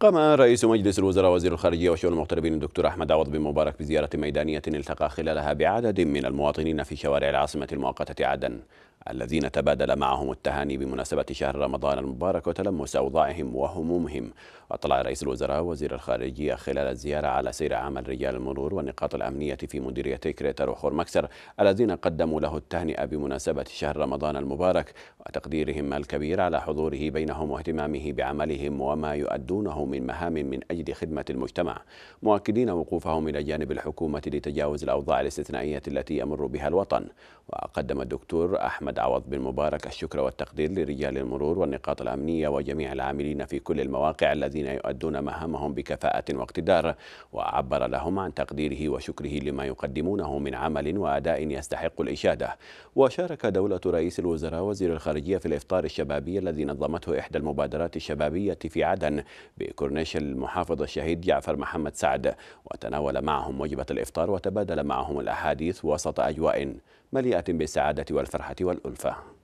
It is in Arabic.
قام رئيس مجلس الوزراء وزير الخارجية وشؤون المغتربين الدكتور أحمد عوض بن مبارك بزيارة ميدانية التقى خلالها بعدد من المواطنين في شوارع العاصمة المؤقتة عدن الذين تبادل معهم التهاني بمناسبة شهر رمضان المبارك وتلمس أوضاعهم وهمومهم أطلع رئيس الوزراء وزير الخارجية خلال الزيارة على سير عمل رجال المرور والنقاط الأمنية في مديريتي كريتر وخور مكسر الذين قدموا له التهنئة بمناسبة شهر رمضان المبارك وتقديرهم الكبير على حضوره بينهم واهتمامه بعملهم وما يؤدونه من مهام من أجل خدمة المجتمع مؤكدين وقوفهم إلى جانب الحكومة لتجاوز الأوضاع الاستثنائية التي يمر بها الوطن وقدم الدكتور أحمد عوض بن مبارك الشكر والتقدير لرجال المرور والنقاط الأمنية وجميع العاملين في كل المواقع الذين يؤدون مهامهم بكفاءة واقتدار وعبر لهم عن تقديره وشكره لما يقدمونه من عمل وأداء يستحق الإشادة وشارك دولة رئيس الوزراء وزير الخارجية في الإفطار الشبابي الذي نظمته إحدى المبادرات الشبابية في عدن كورنيش المحافظ الشهيد جعفر محمد سعد وتناول معهم وجبة الإفطار وتبادل معهم الأحاديث وسط أجواء مليئة بالسعادة والفرحة والألفة